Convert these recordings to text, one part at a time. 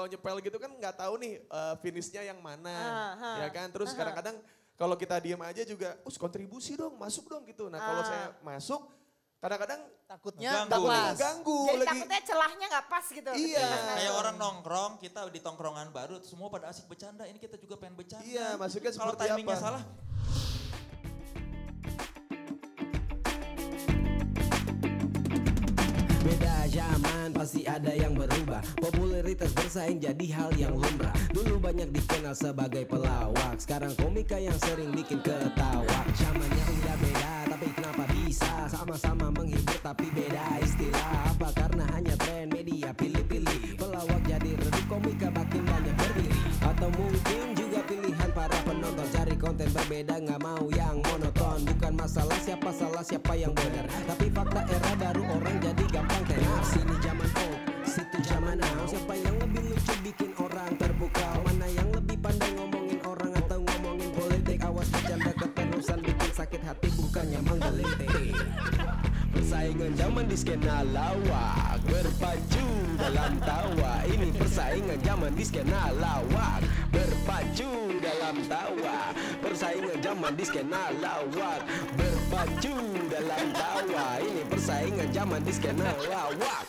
kalau nyepel gitu kan nggak tahu nih uh, finishnya yang mana, ah, ah. ya kan. Terus ah, kadang-kadang kalau kita diem aja juga, us kontribusi dong, masuk dong gitu. Nah kalau saya masuk, kadang-kadang takutnya ganggu, takutnya ganggu Jadi lagi. takutnya celahnya nggak pas gitu. Iya. iya. Kayak orang nongkrong, kita di tongkrongan baru, semua pada asik bercanda, ini kita juga pengen bercanda. Iya, maksudnya kalau timingnya apa? salah. zaman pasti ada yang berubah Popularitas bersaing jadi hal yang lumrah Dulu banyak dikenal sebagai pelawak Sekarang komika yang sering bikin ketawa Zamannya udah beda tapi kenapa bisa Sama-sama menghibur tapi beda istilah Apa karena hanya tren media pilih-pilih Pelawak jadi redup komika makin banyak berdiri Atau mungkin juga pilihan para penonton Cari konten berbeda nggak mau yang monoton Bukan masalah siapa salah siapa yang benar Tapi fakta era baru orang jadi gak skena lawak Berpacu dalam tawa Ini persaingan zaman di skena lawak Berpacu dalam tawa Persaingan zaman di skena lawak Berpacu dalam tawa Ini persaingan zaman di skena lawak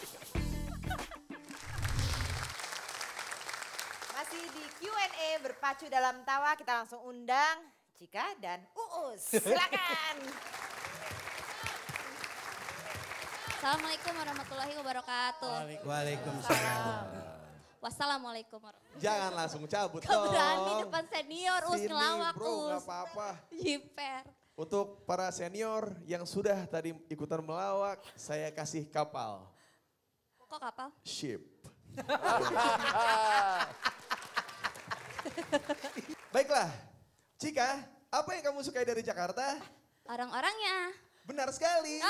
Masih di Q&A berpacu dalam tawa Kita langsung undang Cika dan Uus Silakan. Assalamualaikum warahmatullahi wabarakatuh. Waalaikumsalam. Wassalamualaikum warahmatullahi Jangan langsung cabut Kau dong. depan senior, us ngelawak bro, us. Gak apa-apa. Jiper. Untuk para senior yang sudah tadi ikutan melawak, saya kasih kapal. Kok kapal? Ship. Baiklah, Cika, apa yang kamu sukai dari Jakarta? Orang-orangnya. Benar sekali.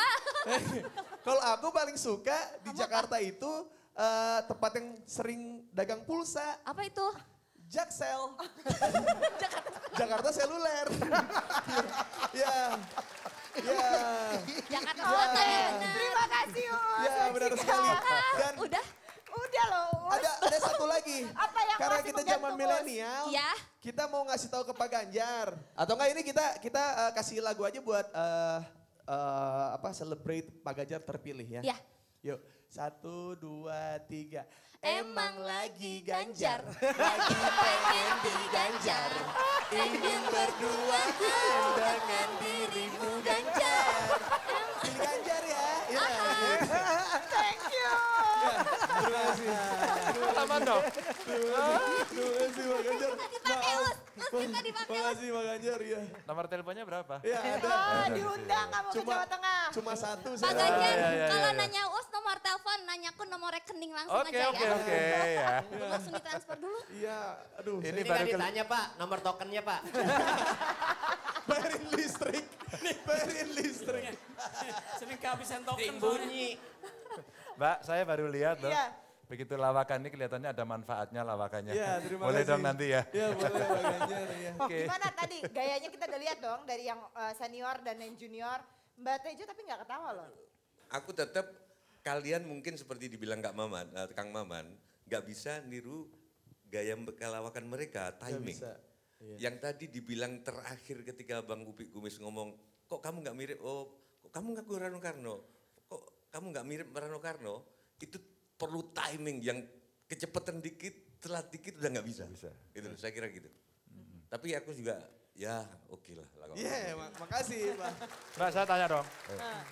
Kalau aku paling suka di Kamu Jakarta apa? itu uh, tempat yang sering dagang pulsa. Apa itu? Jaksel. Oh. Jakarta. Jakarta seluler. ya. Ya. Jakarta ya. Oh, Terima kasih, Om. Ya, benar sekali. Dan udah Udah loh. Ada ada satu lagi. Apa yang Karena kita zaman milenial. Ya. Kita mau ngasih tahu ke Pak Ganjar. Atau enggak ini kita kita uh, kasih lagu aja buat uh, uh, apa celebrate Pak Ganjar terpilih ya. Ya. Yuk, satu, dua, tiga. Emang lagi ganjar, lagi pengen diganjar. Ingin berdua dengan dirimu ganjar. Pilih ganjar ya. ya. Thank you. Iya. Terima kasih. Selamat dong. Terima kasih Pak Ganjar kita dipakai. Makasih Bang Ganjar ya. Nomor teleponnya berapa? Ya ada. Oh, diundang kamu cuma, ke Jawa Tengah. Cuma satu sih. Pak Ganjar, ya, ya, kalau ya, nanya Us nomor telepon, nanyaku nomor rekening langsung okay, aja okay, ya. Oke, oke, oke. Iya. Langsung ditransfer dulu. Iya, aduh. Ini, Ini baru ditanya Pak, nomor tokennya Pak. bayarin listrik. Nih bayarin listrik. Sering kehabisan token. Bunyi. Mbak, saya baru lihat loh. Iya. Begitu lawakan ini kelihatannya ada manfaatnya lawakannya. Ya, terima boleh kasih. dong nanti ya. Ya, boleh boleh Ganjar ya. Gimana tadi gayanya kita udah lihat dong dari yang eh, senior dan yang junior. Mbak Tejo tapi nggak ketawa loh. Aku tetap kalian mungkin seperti dibilang Kak Maman, uh, Kang Maman, nggak bisa niru gaya lawakan mereka, timing. Gak bisa. Iya. Yang tadi dibilang terakhir ketika Bang Upik Gumis ngomong, kok kamu nggak mirip, oh kok kamu nggak Rano Karno, kok kamu nggak mirip Rano Karno, itu perlu timing yang kecepatan dikit, telat dikit udah nggak bisa. bisa. Itu saya kira gitu. Mm-hmm. Tapi aku juga ya oke okay lah. Iya, yeah, mak makasih Pak. Mbak saya tanya dong. Ah.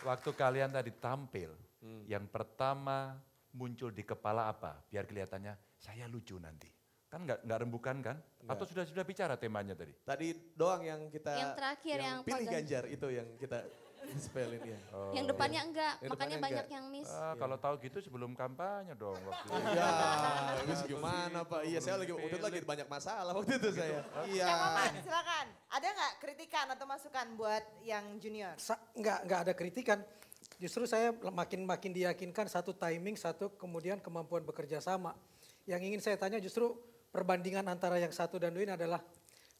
Waktu kalian tadi tampil, hmm. yang pertama muncul di kepala apa? Biar kelihatannya saya lucu nanti. Kan nggak nggak rembukan kan? Enggak. Atau sudah sudah bicara temanya tadi? Tadi doang yang kita yang terakhir yang, yang pilih Ganjar itu yang kita Disepelin ya. Oh. Yang depannya iya. enggak, yang makanya depannya banyak enggak. yang miss. Ah, kalau tahu gitu sebelum kampanye dong waktu itu. Iya, terus gimana Pak? Iya, saya lagi udah lagi banyak masalah waktu itu saya. Gitu. Iya. Silakan, silakan. Ada enggak kritikan atau masukan buat yang junior? Sa enggak, enggak ada kritikan. Justru saya makin makin diyakinkan satu timing, satu kemudian kemampuan bekerja sama. Yang ingin saya tanya justru perbandingan antara yang satu dan dua ini adalah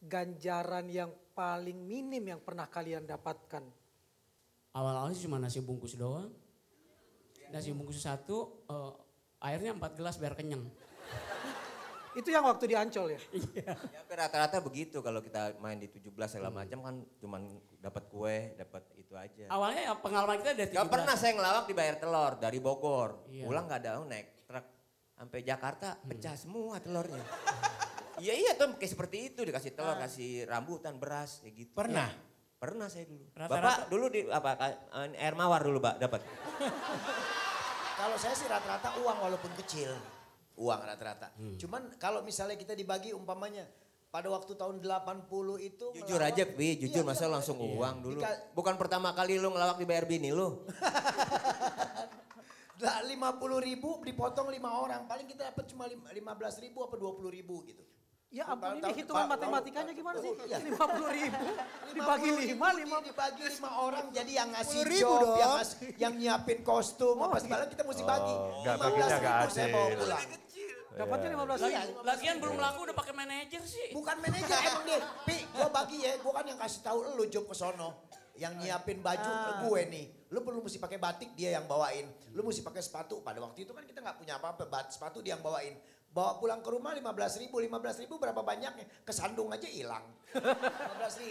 ganjaran yang paling minim yang pernah kalian dapatkan awal-awal sih cuma nasi bungkus doang nasi bungkus satu uh, airnya empat gelas biar kenyang itu yang waktu di Ancol ya? Iya. Ya, rata-rata begitu kalau kita main di 17 segala hmm. macam kan cuma dapat kue, dapat itu aja. Awalnya ya pengalaman kita dari 17. Gak pernah saya ngelawak dibayar telur dari Bogor. Iya. Pulang gak ada oh, naik truk sampai Jakarta hmm. pecah hmm. semua telurnya. Iya iya tuh kayak seperti itu dikasih telur, ah. kasih rambutan, beras kayak gitu. Pernah. Ya. Pernah saya dulu. Rata -rata. Bapak dulu di apa air mawar dulu, Pak, dapat. kalau saya sih rata-rata uang walaupun kecil. Uang rata-rata. Hmm. Cuman kalau misalnya kita dibagi umpamanya pada waktu tahun 80 itu jujur aja Pi, iya, jujur iya, masa iya, langsung iya. uang dulu. Dika, Bukan pertama kali lu ngelawak di BRB ini lu. Lah puluh ribu dipotong lima orang, paling kita dapat cuma lima belas ribu apa dua puluh ribu gitu. Ya ampun, ini hitungan matematikanya gimana sih? Lima puluh ribu dibagi lima, lima dibagi lima orang jadi yang ngasih ribu job, dong. yang, ngas, yang nyiapin kostum, oh, apa iya. segala kita mesti bagi. Oh, gak baginya gak adil. Saya bawa pulang. Dapatnya iya. lima belas ribu. Iya, Lagian belum laku udah pakai manajer sih. Bukan manajer emang deh. Pi, gua bagi ya. Gua kan yang kasih tahu lu job ke sono. Yang nyiapin baju ke ah. gue nih. Lu perlu mesti pakai batik dia yang bawain. Lu mesti pakai sepatu. Pada waktu itu kan kita gak punya apa-apa. Sepatu dia yang bawain Bawa pulang ke rumah 15 ribu, 15 ribu berapa banyaknya? Kesandung aja hilang.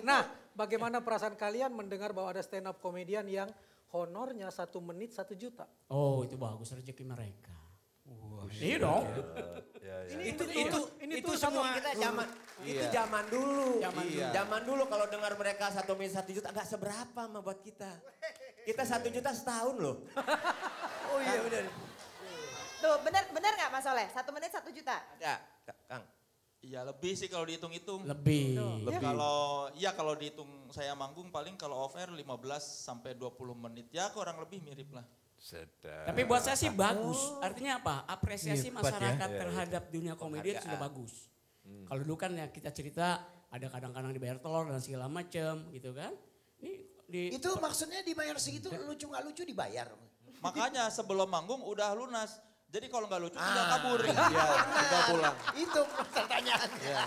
Nah, bagaimana perasaan kalian mendengar bahwa ada stand up komedian yang honornya satu menit satu juta? Oh itu bagus rezeki mereka. Wah, iya dong. Iya, iya, iya. Ini itu itu itu, ini itu semua kita zaman itu zaman dulu. Zaman dulu. Zaman dulu kalau dengar mereka satu menit satu juta nggak seberapa mah buat kita. Kita satu juta setahun loh. oh iya kan benar. Tuh bener bener nggak Mas Oleh Satu menit satu juta. Ada, Kang. Iya lebih sih kalau dihitung-hitung. Lebih. Iya. Lebih. Ya, kalau ya kalau dihitung saya manggung paling kalau off air 15 sampai 20 menit ya kurang lebih mirip lah. Sedap. Tapi buat saya sih bagus. Oh. Artinya apa? Apresiasi iya, masyarakat ya. terhadap iya, dunia komedi sudah bagus. Hmm. Kalau dulu kan ya kita cerita ada kadang-kadang dibayar telur dan segala macam gitu kan. Ini di Itu maksudnya dibayar segitu lucu nggak lucu dibayar. Makanya sebelum manggung udah lunas jadi kalau nggak lucu ah. tinggal kabur. Iya, tinggal pulang. Itu pertanyaannya. Iya.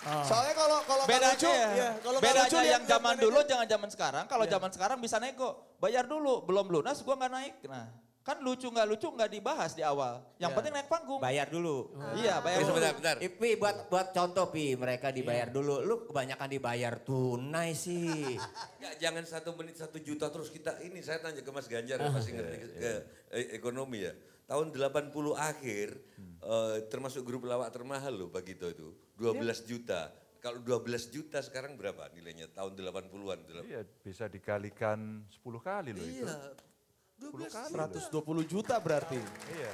Oh. Soalnya kalau kalau beda lucu, ya. Iya, kalau beda lucu, yang zaman dulu jangan zaman sekarang. Kalau ya. zaman sekarang bisa nego, bayar dulu, belum lunas gua nggak naik. Nah, kan lucu nggak lucu nggak dibahas di awal. Yang ya. penting naik panggung. Bayar dulu. Ah. Iya, bayar dulu. Bentar, bentar. Ipi buat iya. buat contoh Pi, mereka iya. dibayar dulu. Lu kebanyakan dibayar tunai sih. ya, jangan satu menit satu juta terus kita ini saya tanya ke Mas Ganjar ah, masih ngerti ke eh, ekonomi ya tahun 80 akhir hmm. uh, termasuk grup lawak termahal loh Bagito itu 12 ya. juta. Kalau 12 juta sekarang berapa nilainya tahun 80-an? Iya, bisa dikalikan 10 kali loh iya. itu. 12 kali 120 loh. juta berarti. Iya.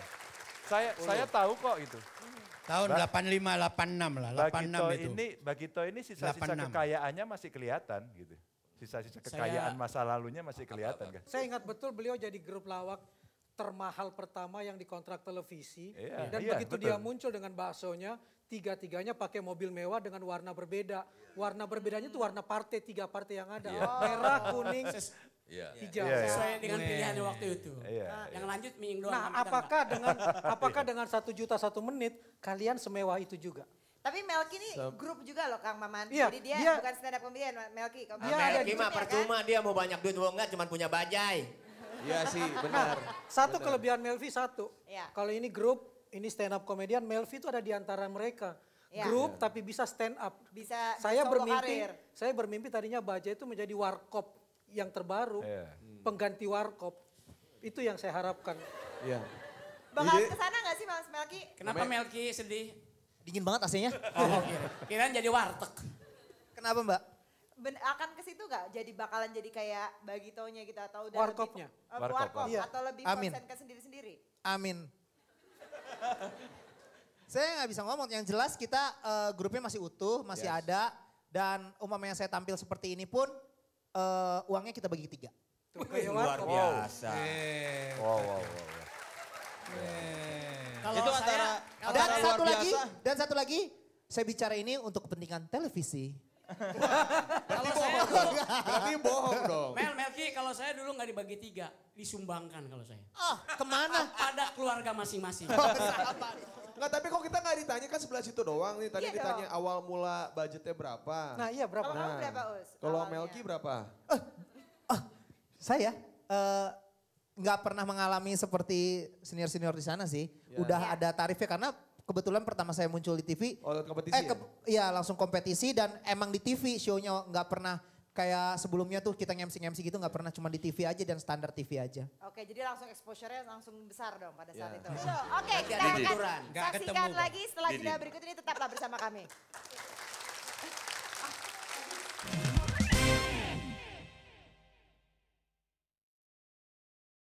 Saya oh. saya tahu kok itu. Tahun ba 85 86 lah, 86 Bagito itu. ini Bagito ini sisa-sisa kekayaannya masih kelihatan gitu. Sisa-sisa kekayaan saya, masa lalunya masih kelihatan apa, apa. kan. Saya ingat betul beliau jadi grup lawak termahal pertama yang dikontrak televisi yeah, dan yeah, begitu betul. dia muncul dengan baksonya tiga-tiganya pakai mobil mewah dengan warna berbeda warna berbedanya itu warna partai tiga partai yang ada yeah. merah kuning yeah. hijau yeah, yeah. sesuai dengan nah, pilihan waktu itu yeah, nah, iya. yang lanjut mie doang nah apakah dengan iya. apakah dengan satu juta satu menit kalian semewah itu juga tapi Melki ini grup juga loh Kang Maman. Iya, Jadi dia, dia bukan stand up comedian Melki. Iya, Melki mah kan? percuma kan? dia mau banyak duit mau enggak cuma punya bajai. Iya sih, nah, benar. Nah, satu benar. kelebihan Melvi satu. Ya. Kalau ini grup, ini stand up komedian, Melvi itu ada di antara mereka. Ya. Grup ya. tapi bisa stand up. Bisa Saya bermimpi, karir. saya bermimpi tadinya Baja itu menjadi warkop yang terbaru, ya. hmm. pengganti warkop. Itu yang saya harapkan. Iya. Bakal ke kesana gak sih Mas Melki? Kenapa Melki sedih? Dingin banget aslinya Oh, okay. Kirain jadi warteg. Kenapa Mbak? ben, akan ke situ nggak? Jadi bakalan jadi kayak bagitonya gitu atau udah warkopnya? Lebih, uh, warkop, warkop iya. atau lebih Amin. konsen ke sendiri-sendiri? Amin. saya nggak bisa ngomong. Yang jelas kita uh, grupnya masih utuh, masih yes. ada dan umumnya saya tampil seperti ini pun uh, uangnya kita bagi tiga. luar biasa. Wow, Wow, wow, wow. Kalau itu saya, antara, dan satu biasa. lagi, dan satu lagi, saya bicara ini untuk kepentingan televisi kalau saya dong. berarti bohong dong. Mel, Melki, kalau saya dulu gak dibagi tiga, disumbangkan kalau saya. Oh, kemana? Pada keluarga masing-masing. Enggak, tapi kok kita nggak ditanya kan sebelah situ doang nih. Tadi iya ditanya awal mula budgetnya berapa. Nah iya berapa. Kalau nah, berapa Us? Kalau Melki berapa? Uh, uh, saya eh, nggak pernah mengalami seperti senior-senior di sana sih. Yeah. Udah iya. ada tarifnya karena kebetulan pertama saya muncul di TV. Oh, kompetisi eh, ke, ya? Iya, langsung kompetisi dan emang di TV show-nya nggak pernah kayak sebelumnya tuh kita ngemsi ngemsi gitu nggak pernah cuma di TV aja dan standar TV aja. Oke, jadi langsung exposure-nya langsung besar dong pada saat yeah. itu. So, Oke, okay, kita akan saksikan lagi setelah jeda berikut ini tetaplah bersama kami.